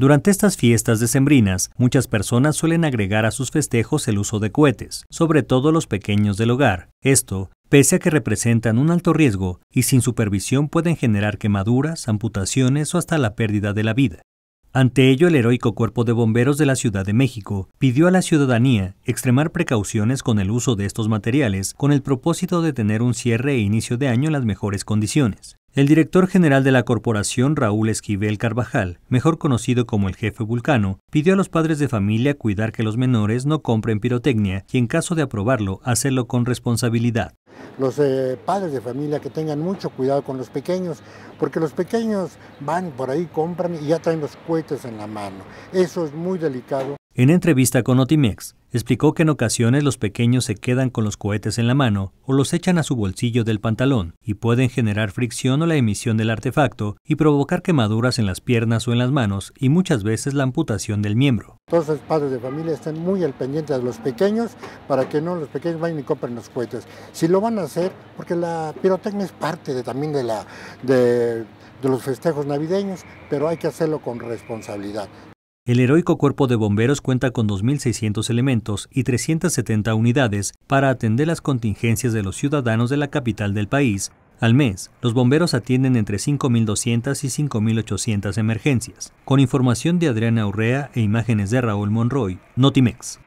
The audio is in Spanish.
Durante estas fiestas decembrinas, muchas personas suelen agregar a sus festejos el uso de cohetes, sobre todo los pequeños del hogar. Esto, pese a que representan un alto riesgo y sin supervisión pueden generar quemaduras, amputaciones o hasta la pérdida de la vida. Ante ello, el heroico Cuerpo de Bomberos de la Ciudad de México pidió a la ciudadanía extremar precauciones con el uso de estos materiales con el propósito de tener un cierre e inicio de año en las mejores condiciones. El director general de la corporación, Raúl Esquivel Carvajal, mejor conocido como el jefe Vulcano, pidió a los padres de familia cuidar que los menores no compren pirotecnia y en caso de aprobarlo, hacerlo con responsabilidad. Los eh, padres de familia que tengan mucho cuidado con los pequeños, porque los pequeños van por ahí, compran y ya traen los cohetes en la mano. Eso es muy delicado. En entrevista con Otimex, explicó que en ocasiones los pequeños se quedan con los cohetes en la mano o los echan a su bolsillo del pantalón y pueden generar fricción o la emisión del artefacto y provocar quemaduras en las piernas o en las manos y muchas veces la amputación del miembro. Todos los padres de familia están muy al pendiente de los pequeños para que no los pequeños vayan y compren los cohetes. Si lo van a hacer, porque la pirotecnia es parte de, también de, la, de los festejos navideños, pero hay que hacerlo con responsabilidad. El heroico cuerpo de bomberos cuenta con 2.600 elementos y 370 unidades para atender las contingencias de los ciudadanos de la capital del país. Al mes, los bomberos atienden entre 5.200 y 5.800 emergencias. Con información de Adriana Urrea e imágenes de Raúl Monroy, Notimex.